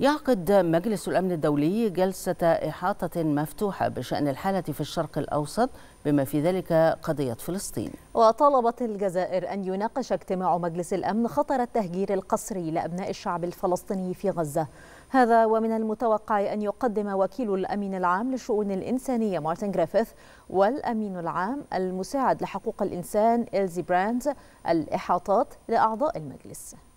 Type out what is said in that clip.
يعقد مجلس الأمن الدولي جلسة إحاطة مفتوحة بشأن الحالة في الشرق الأوسط بما في ذلك قضية فلسطين وطالبت الجزائر أن يناقش اجتماع مجلس الأمن خطر التهجير القسري لأبناء الشعب الفلسطيني في غزة هذا ومن المتوقع أن يقدم وكيل الأمين العام للشؤون الإنسانية مارتن جريفيث والأمين العام المساعد لحقوق الإنسان إلزي براند الإحاطات لأعضاء المجلس